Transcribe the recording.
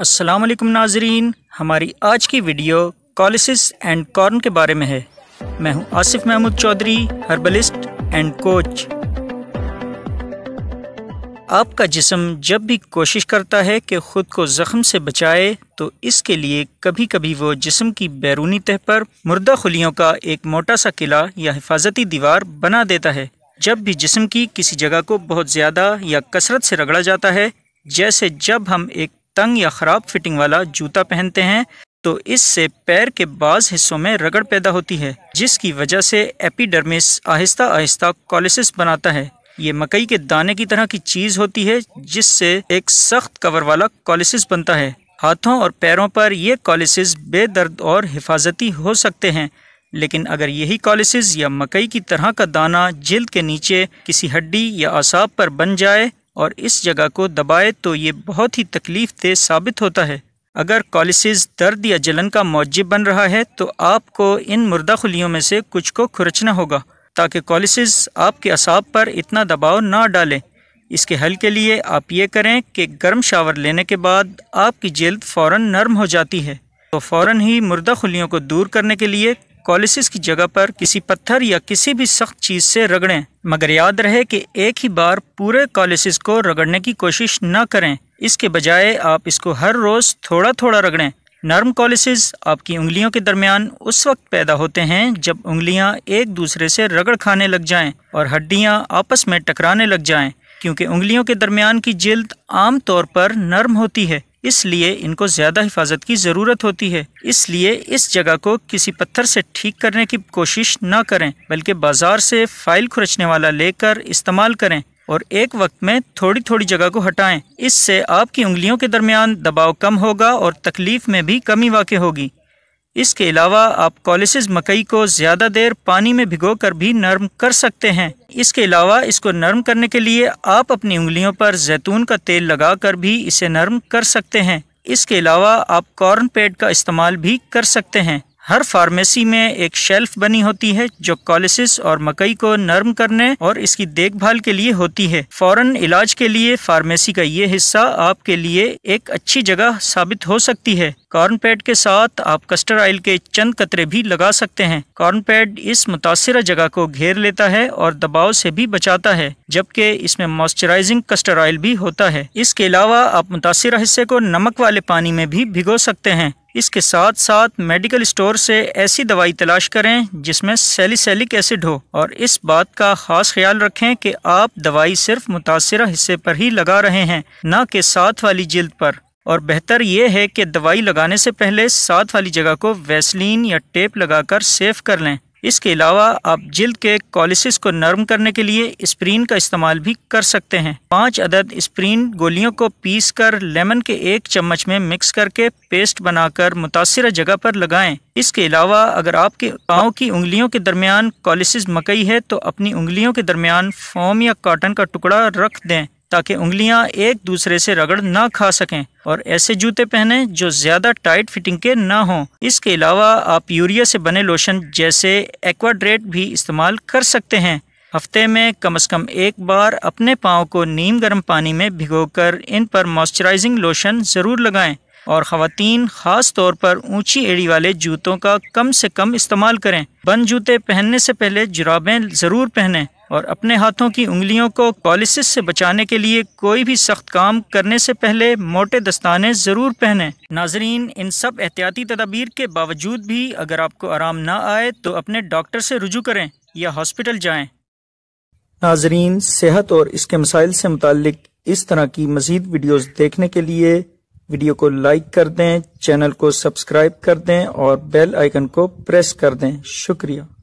असलम नाजरीन हमारी आज की वीडियो कॉलिसिस एंड कॉर्न के बारे में है मैं हूं Asif Mahmood Chaudhary herbalist and coach आपका जिसम जब भी कोशिश करता है कि ख़ुद को ज़ख्म से बचाए तो इसके लिए कभी कभी वो जिसम की बैरूनी तह पर मुर्दा खुलियों का एक मोटा सा किला या हिफाजती दीवार बना देता है जब भी जिसम की किसी जगह को बहुत ज़्यादा या कसरत से रगड़ा जाता है जैसे जब हम एक तंग या ख़राब फिटिंग वाला जूता पहनते हैं तो इससे पैर के बाज हिस्सों में रगड़ पैदा होती है जिसकी वजह से एपिडर्मिस आहिस्ता आहिस्ता कॉलिसिस बनाता है ये मकई के दाने की तरह की चीज़ होती है जिससे एक सख्त कवर वाला कॉलिसिस बनता है हाथों और पैरों पर यह कॉलिसिस बेदर्द और हिफाजती हो सकते हैं लेकिन अगर यही कॉलिसिस या मकई की तरह का दाना जिल्द के नीचे किसी हड्डी या आसाब पर बन जाए और इस जगह को दबाए तो ये बहुत ही तकलीफ दे साबित होता है अगर कॉलिसिस दर्द या जलन का मौजिब बन रहा है तो आपको इन मुर्दा खुलियों में से कुछ को खुरचना होगा ताकि कॉलिसिस आपके असाब पर इतना दबाव ना डालें इसके हल के लिए आप ये करें कि गर्म शावर लेने के बाद आपकी जल्द फ़ौर नरम हो जाती है तो फ़ौर ही मुर्दा खुलियों को दूर करने के लिए कॉलिसिस की जगह पर किसी पत्थर या किसी भी सख्त चीज़ से रगड़ें मगर याद रहे कि एक ही बार पूरे कॉलिसिस को रगड़ने की कोशिश न करें इसके बजाय आप इसको हर रोज़ थोड़ा थोड़ा रगड़ें नर्म कॉलिसिस आपकी उंगलियों के दरमियान उस वक्त पैदा होते हैं जब उंगलियां एक दूसरे से रगड़ खाने लग जाएं और हड्डियां आपस में टकराने लग जाएं क्योंकि उंगलियों के दरमियान की जल्द आम तौर पर नर्म होती है इसलिए इनको ज़्यादा हिफाजत की ज़रूरत होती है इसलिए इस जगह को किसी पत्थर से ठीक करने की कोशिश न करें बल्कि बाज़ार से फाइल खुरचने वाला लेकर इस्तेमाल करें और एक वक्त में थोड़ी थोड़ी जगह को हटाएं इससे आपकी उंगलियों के दरमियान दबाव कम होगा और तकलीफ़ में भी कमी वाक़ होगी इसके अलावा आप कॉलिसिस मकई को ज़्यादा देर पानी में भिगो कर भी नरम कर सकते हैं इसके अलावा इसको नरम करने के लिए आप अपनी उंगलियों पर जैतून का तेल लगा कर भी इसे नरम कर सकते हैं इसके अलावा आप कॉर्न पेड का इस्तेमाल भी कर सकते हैं हर फार्मेसी में एक शेल्फ बनी होती है जो कॉलिसिस और मकई को नर्म करने और इसकी देखभाल के लिए होती है फौरन इलाज के लिए फार्मेसी का ये हिस्सा आपके लिए एक अच्छी जगह साबित हो सकती है कॉर्न पैड के साथ आप कस्टर ऑयल के चंद कतरे भी लगा सकते हैं कॉर्न पैड इस मुतासर जगह को घेर लेता है और दबाव से भी बचाता है जबकि इसमें मॉइस्चराइजिंग कस्टर ऑयल भी होता है इसके अलावा आप मुतासर हिस्से को नमक वाले पानी में भी भिगो सकते हैं इसके साथ साथ मेडिकल स्टोर से ऐसी दवाई तलाश करें जिसमें सेलिसलिक एसिड हो और इस बात का खास ख्याल रखें कि आप दवाई सिर्फ मुतासर हिस्से पर ही लगा रहे हैं न कि साथ वाली जल्द पर और बेहतर यह है कि दवाई लगाने से पहले साथ वाली जगह को वैसलिन या टेप लगाकर सेफ कर लें इसके अलावा आप जल्द के कॉलिसिस को नरम करने के लिए स्प्रीन का इस्तेमाल भी कर सकते हैं पाँच अदद स्प्रीन गोलियों को पीस कर लेमन के एक चम्मच में मिक्स करके पेस्ट बनाकर मुतासर जगह पर लगाएं इसके अलावा अगर आपके पाँव की उंगलियों के दरमियान कॉलिसिस मकई है तो अपनी उंगलियों के दरमियान फोम या काटन का टुकड़ा रख दें ताकि उंगलियां एक दूसरे से रगड़ ना खा सकें और ऐसे जूते पहने जो ज़्यादा टाइट फिटिंग के ना हों इसके अलावा आप यूरिया से बने लोशन जैसे एक्वाड्रेट भी इस्तेमाल कर सकते हैं हफ्ते में कम से कम एक बार अपने पाँव को नीम गर्म पानी में भिगोकर इन पर मॉइस्चराइजिंग लोशन ज़रूर लगाएं और ख़वातीन ख़ास तौर पर ऊंची एड़ी वाले जूतों का कम से कम इस्तेमाल करें बंद जूते पहनने से पहले जुराबें ज़रूर पहनें और अपने हाथों की उंगलियों को पॉलिसिस से बचाने के लिए कोई भी सख्त काम करने से पहले मोटे दस्ताने ज़रूर पहनें नाजरीन इन सब एहतियाती तदाबीर के बावजूद भी अगर आपको आराम ना आए तो अपने डॉक्टर से रुजू करें या हॉस्पिटल जाएं। नाजरीन सेहत और इसके मसाइल से मुतक इस तरह की मज़ीद वीडियोज़ देखने के लिए वीडियो को लाइक कर दें चैनल को सब्सक्राइब कर दें और बेल आइकन को प्रेस कर दें शुक्रिया